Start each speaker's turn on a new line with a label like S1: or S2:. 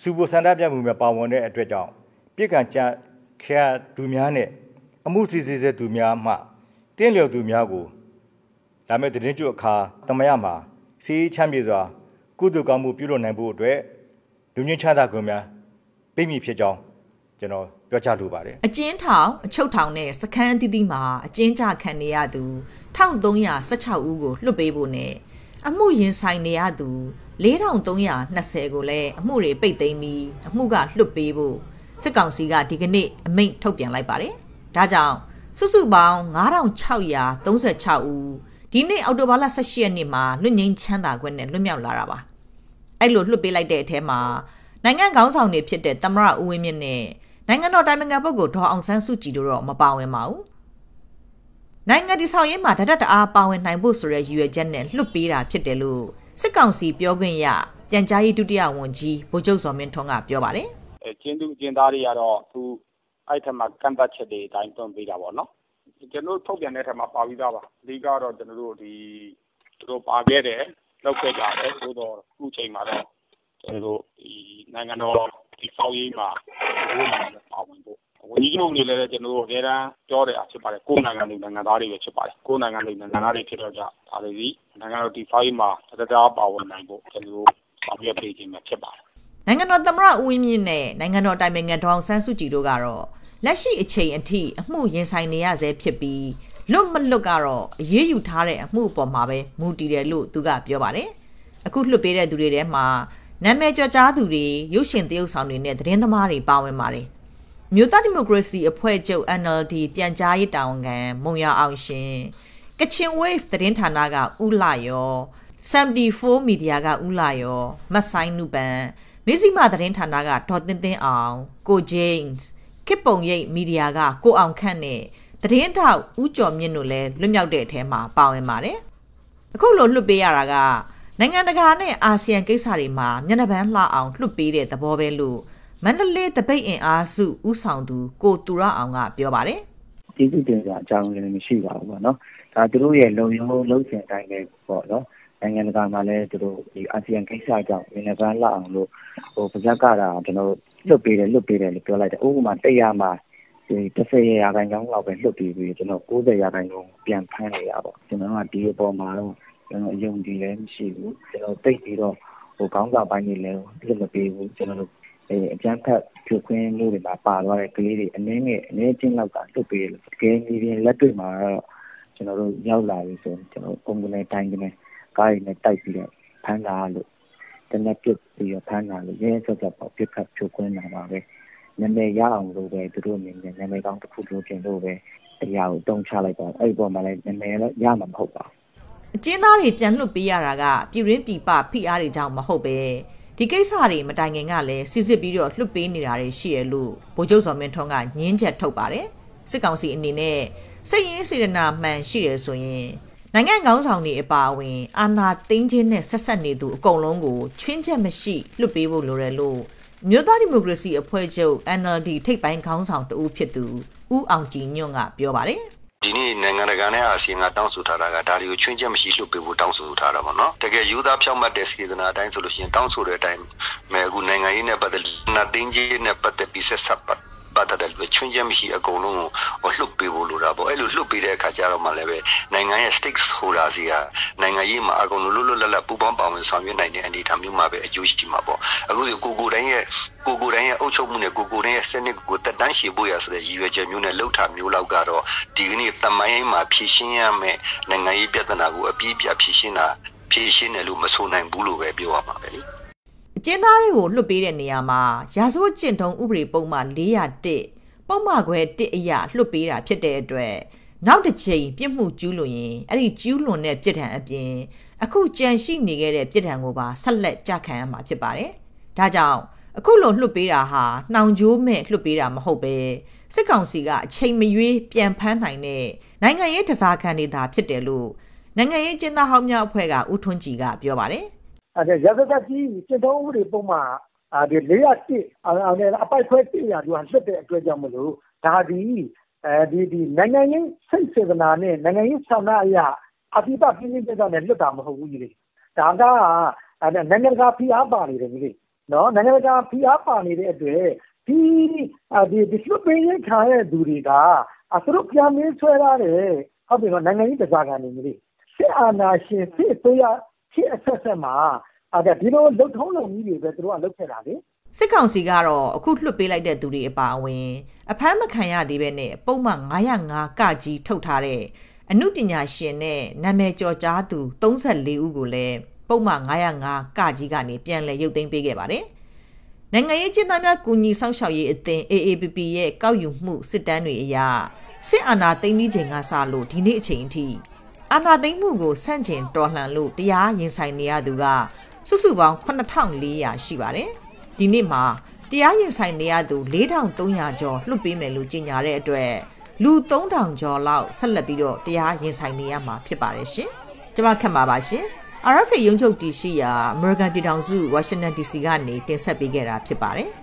S1: စူပိုဆန္ဒပြမှုများပါဝင်တဲ့အတွက်ကြောင့်ပြည်ကံကြခဲသူများ
S2: နဲ့အမှုစီစီစဲသူများမှတင်းလျော်သူများကိုလာမယ့်သတင်းကြွအခါတမရမှာစီးချမ်းပြေစွာ ကုသကောင်းမှုပြုလုပ်နိုင်ဖို့အတွက်လူငင်းချတာကွန်များပြိမိဖြစ်ကြောင်းကျွန်တော်ပြောချလိုပါတယ်အကျဉ်းထောင်အချုပ်ထောင်နဲ့စခန်းအသီးသီးမှာအကျဉ်းချခံနေရသူ1316ဦးကိုလွှတ်ပေးဖို့နဲ့အမှုရင်ဆိုင်နေရသူ4320ကိုလည်းအမှုတွေပိတ်သိမ်းပြီးအမှုကလွတ်ပေးဖို့စစ်ကောင်စီကဒီကနေ့အမိန့်ထုတ်ပြန်လိုက်ပါတယ်။ဒါကြောင့်စုစုပေါင်း9636ဦးဒီနေ့အောက်တိုဘာလ18ရက်နေ့မှာလွတ်ငင်းချမ်းသာခွင့်နဲ့လွတ်မြောက်လာတာပါ။အဲ့လိုလွတ်ပေးလိုက်တဲ့အထဲမှာနိုင်ငံကောင်းဆောင်တွေဖြစ်တဲ့သမရဦးဝင်းမြင့်နဲ့နိုင်ငံတော်တိုင်ပင်ခံပုဂ္ဂိုလ်ဒေါ်အောင်ဆန်းစုကြည်တို့တော့မပါဝင်ပါဘူး။နိုင်ငံတည်ဆောက်ရေးမှာတဒတ်တအားပါဝင်နိုင်ဖို့ဆိုတဲ့ရည်ရွယ်ချက်နဲ့လွတ်ပေးတာဖြစ်တယ်လို့စစ်ကောင်စီပြောခွင့်ရပြန်ကြားရေးဒုတိယဝန်ကြီးဗိုလ်ချုပ်စော်မင်းထွန်းကပြောပါတယ်
S1: ။အဲကျင်းသူကျင်းသားတွေကတော့သူအဲ့ထက်မှကန့်သတ်ချက်တွေအတိုင်းတွန်းပေးတာပေါ့နော်။ကျွန်တော်ထုတ်ပြန်တဲ့ထက်မှပါပြီးသားပါ။အဓိကတော့ကျွန်တော်တို့ဒီသူတို့ပါခဲ့တယ်လောက်ခဲ့ကြတယ်သို့တော့အခုချိန်မှာတော့ကျွန်တော်တို့ဒီနိုင်ငံတော်ဒီဖောက်ရေးမှာဘယ်လိုမှမပါဝင်ဘူး။ဝန်ကြီးချုပ်အနေနဲ့လည်းကျနော်တို့အမြဲတမ်းပြောနေတာဖြစ်ပါတယ်။ကိုယ့်နိုင်ငံသူနိုင်ငံသားတွေပဲဖြစ်ပါတယ်။ကိုယ့်နိုင်ငံသူနိုင်ငံသားတွေဖြစ်တဲ့အတွက်ကြောင့်ဒါတွေသည်နိုင်ငံတော်တည်ဆောက်ရေးမှာပြတ်ပြတ်သားသားပါဝင်နိုင်ဖို့ကျနော်တို့ဆောင်ရွက်ပေးခြင်းပဲဖြစ်ပါတယ်။
S2: ”နိုင်ငံတော်သမ္မတဦးဝင်းမြင့်နဲ့နိုင်ငံတော်အတိုင်ပင်ခံဒေါ်အောင်ဆန်းစုကြည်တို့ကတော့လက်ရှိအချိန်အထိအမှုရင်ဆိုင်နေရဆဲဖြစ်ပြီးလွတ်မလွတ်ကတော့အရေးယူထားတဲ့အမှုအပေါ်မှာပဲမူတည်တယ်လို့သူကပြောပါတယ်။အခုလွှတ်ပေးတဲ့သူတွေထဲမှာနာမည်ကျော်ကြားသူတွေ၊ရုပ်ရှင်သရုပ်ဆောင်တွေနဲ့သတင်းသမားတွေပါဝင်ပါတယ်မြို့သားဒီမိုကရေစီအဖွဲ့ချုပ် NLD ပြန်ကြားရေးတာဝန်ခံမုံရအောင်ရှင်ကချင် wave သတင်းဌာနကဥလာရော74 media ကဥလာရောမဆိုင်နုပန်မစ္စည်းမသတင်းဌာနကဒေါ်တင်တင်အောင် ကိုဂျိမ်းခေပုံရိပ်မီဒီယာကကိုအောင်ခန့်နဲ့သတင်းထောက်ဦးကျော်မြင့်တို့လည်းလွတ်မြောက်တဲ့အထဲမှာပါဝင်ပါတယ်အခုလိုလွတ်ပေးရတာကနိုင်ငံတကာနဲ့အာဆီယံကိစ္စတွေမှာမျက်နှာပန်းလှအောင်လွတ်ပေးတဲ့သဘောပဲလို့မန္တလေးတပိတ်အင်အားစုဦးဆောင်သူကိုတူရအောင်ကပြောပါတယ်
S1: ။ကျေးဇူးတင်ကြအကြောင်းလည်းမရှိပါဘူးပေါ့နော်။ဒါသူတို့ရဲ့လုံယုံလုံခြုံတိုင်းလည်းပေါ့နော်။နိုင်ငံတကာမှာလည်းသူတို့ဒီအာဆီယံကိစ္စကြောင့်မြန်မာကလာအောင်လို့ဟိုပဇက်ကတာကျွန်တော်လွတ်ပေးတယ်လွတ်ပေးတယ်လို့ပြောလိုက်တယ်။ဥပမာတရားမှာဒီ30ရာခိုင်နှုန်းလောက်ပဲလွတ်ပြီးပြီးကျွန်တော်90ရာခိုင်နှုန်းပြန်ဖမ်းလိုက်ရပါတော့ကျွန်တော်ကဒီအပေါ်မှာတော့ကျွန်တော်အယုံကြည်လည်းမရှိဘူးကျွန်တော်တိတ်ပြီးတော့ဟိုကောင်းစာပိုင်းတွေလည်းလွတ်မပေးဘူးကျွန်တော်တို့အကြမ်းဖက်ဖြိုခွင်းမှုတွေမှာပါသွားတဲ့ကလေးတွေအနည်းငယ်အနည်းချင်းလောက်ကလွတ်ပေးတယ်တကယ်မြေပြင်လက်တွေ့မှာတော့ကျွန်တော်တို့ရောက်လာပြီဆိုရင်ကျွန်တော်ပုံကနေတိုင်းကနေကားတွေနဲ့တိုက်ပြီးတော့ဖမ်းတာလို့တနက်ပြစ်ပြီးတော့ဖမ်းတာလို့ရဲဆက်ဆက်ပေါ့ပြစ်ခတ်ဖြိုခွင်းတာပါပဲနာမည်ရအောင်လို့ပဲသူတို့အနေနဲ့နာမည်ကောင်းတစ်ခုလိုချင်လို့ပဲအရာကိုတုံချလိုက်တာအဲ့ဒီပေါ်မှာလည်းနာမည်လည်းရမှာမဟုတ်ပါဘူး
S2: အကျဉ်းသားတွေပြန်လွတ်ပေးရတာကပြည်ရင်းပြည်ပဖိအားတွေကြောင့်မဟုတ်ပဲဒီကိစ္စတွေမတိုင်ခင်ကလည်းစစ်စစ်ပြီးတော့လွှတ်ပေးနေတာတွေရှိရလို့ဗိုလ်ချုပ်စော်မင်းထွန်းကငင်းချက်ထုတ်ပါတယ်စစ်ကောင်စီအနေနဲ့စိတ်ရင်းစေတနာမှန်ရှိတယ်ဆိုရင်နိုင်ငံကောင်းဆောင်တွေအပါအဝင်အာဏာသိမ်းခြင်းနဲ့ဆက်ဆက်နေသူအကုန်လုံးကိုချွင်းချက်မရှိလွတ်ပေးဖို့လိုတယ်လို့မြို့သားဒီမိုကရေစီအဖွဲ့ချုပ် NLD ထိပ်ပိုင်းခေါင်းဆောင်တဦးဖြစ်သူဦးအောင်ကြည်ညွန့်ကပြောပါတယ်
S1: ဒီနေ့နိုင်ငံတကာနဲ့အာဆီယံကတောင်းဆိုထားတာကဒါတွေကိုချွင်းချက်မရှိလွှတ်ပေးဖို့တောင်းဆိုထားတာပေါ့နော်တကယ်ယူသားဖြောင့်မတ်တဲ့စေတနာအတိုင်းဆိုလို့ရှိရင်တောင်းဆိုတဲ့အတိုင်းမယ်အခုနိုင်ငံရေးနဲ့ပတ်သက်လူနာသိန်းကြီးနဲ့ပတ်သက်ပြီးဆက်ဆက်ပတ်ပတ်သက်တဲ့လူတွေချွင်းချက်မရှိအကုန်လုံးကိုလှုပ်ပေးဖို့လိုတာပေါ့အဲ့လိုလှုပ်ပေးတဲ့အခါကျတော့မှလည်းပဲနိုင်ငံရဲ့ stakeholders တွေကနိုင်ငံရေးမှာအကုန်လုံးလွတ်လွတ်လပ်လပ်ပူးပေါင်းပါဝင်ဆောင်ရွက်နိုင်တဲ့အနေအထားမျိုးမှာပဲအကျိုးရှိမှာပေါ့အခုဒီကိုကိုတိုင်းရဲ့ကိုကိုတိုင်းရဲ့အုပ်ချုပ်မှုနဲ့ကိုကိုတိုင်းရဲ့စနစ်ကိုတက်တန်းရှည်ဖို့ရဆိုတဲ့ရည်ရွယ်ချက်မျိုးနဲ့လှုပ်ထားမျိုးလောက်ကတော့ဒီကနေ့တမိုင်းမှာဖြည့်ရှင်းရမယ်နိုင်ငံရေးပြဿနာကိုအပြည့်အပြည့်ဖြည့်ရှင်းတာဖြည့်ရှင်းတယ်လို့မဆိုနိုင်ဘူးလို့ပဲပြောရမှာပဲလေ။
S2: အကျဉ်းသားတွေကိုလွှတ်ပေးတဲ့နေရာမှာရာဇဝတ်ကျင့်ထုံးဥပဒေပုံမှန်401ပုံမှန်ခွဲ1အရာလွှတ်ပေးတာဖြစ်တဲ့အတွက်နောက်တစ်ချိန်ပြစ်မှုကျူးလွန်ရင်အဲ့ဒီကျူးလွန်တဲ့ပြစ်ဒဏ်အပြင် အခုကြံရှိနေခဲ့တဲ့ပြစ်ဒဏ်ကိုပါဆက်လက်ကြခံရမှာဖြစ်ပါတယ်။ဒါကြောင့်အခုလိုလွှတ်ပေးတာဟာနှောင်ကြိုးမဲ့လွှတ်ပေးတာမဟုတ်ပဲစစ်ကောင်စီကအချိန်မရွေးပြန်ဖမ်းနိုင်တဲ့နိုင်ငံရေးတစားခံတွေသာဖြစ်တယ်လို့နိုင်ငံရေးကျင်းသားဟောင်းမြောက်အဖွဲ့ကဦးထွန်းကြည်ကပြောပါတယ်။
S1: ရာဇသတ်ကြီးကျင့်သုံးဥပဒေပုံမှာဒီ၄၀၁အပိုက်ခွဲ၁ရာသူကလွတ်တဲ့အတွက်ကြောင့်မလို့ဒါဒီအဲဒီဒီနိုင်ငံရေးစိတ်စေတနာနဲ့နိုင်ငံရေးဆန္ဒအရအပိပပြင်းပြင်းထန်ထန်နဲ့လွတ်တာမဟုတ်ဘူးကြီးလေဒါကနိုင်ငံကဖိအားပါနေတယ်ကြီးလေနော်နိုင်ငံကဖိအားပါနေတဲ့အတွက်ဒီဒီဒီလွတ်ပေးရခါရတဲ့သူတွေကအစရုပ်ပြန်မင်းဆွဲရတယ်ဟုတ်ပြီနော်နိုင်ငံရေးတရားခံနေကြီးလေစစ်အာဏာရှင်စစ်အစိုးရခေတ်အဆက်ဆက်မှာအဲဒါဒီလိုလှုပ်ထုံးလုံကြီးတွေပဲသူတို့ကလှုပ်ခဲ့တာလ
S2: ေစစ်ကောင်စီကတော့အခုလွှတ်ပေးလိုက်တဲ့သူတွေအပါအဝင်အဖမ်းမခံရသေးပဲနဲ့ပုံမှန်905ကကြီးထုတ်ထားတဲ့အမှုပညာရှင်နဲ့နာမည်ကျော်ကြားသူ34ဦးကိုလည်းပုံမှန်905ကကြီးကနေပြန်လည်ရုပ်သိမ်းပေးခဲ့ပါတယ်။နိုင်ငံရေးကျင်းသားများကူညီဆောင်ရှောက်ရေးအသင်း AAPP ရဲ့ကောက်ယူမှုစစ်တမ်းတွေအရစစ်အာဏာသိမ်းပြီးချိန်ကစလို့ဒီနေ့အချိန်အထိအာဏာသိမ်းမှုကိုဆန့်ကျင်တော်လှန်လို့တရားရင်ဆိုင်နေရသူကစုစုပေါင်း9400ရှိပါတယ်။ဒီနေ့မှာတရားရင်ဆိုင်နေရသူ4300ကျော်လွှတ်ပေးမယ်လို့ကြေညာတဲ့အတွက်လူ3000ကျော်လောက်ဆက်လက်ပြီးတော့တရားရင်ဆိုင်နေရမှာဖြစ်ပါတယ်ရှင်။ကျွန်မခက်ပါပါရှင်။ RFA ရုံးချုပ်တည်ရှိရာ American ပြည်ထောင်စု Washington DC ကနေတင်ဆက်ပေးခဲ့တာဖြစ်ပါတယ်။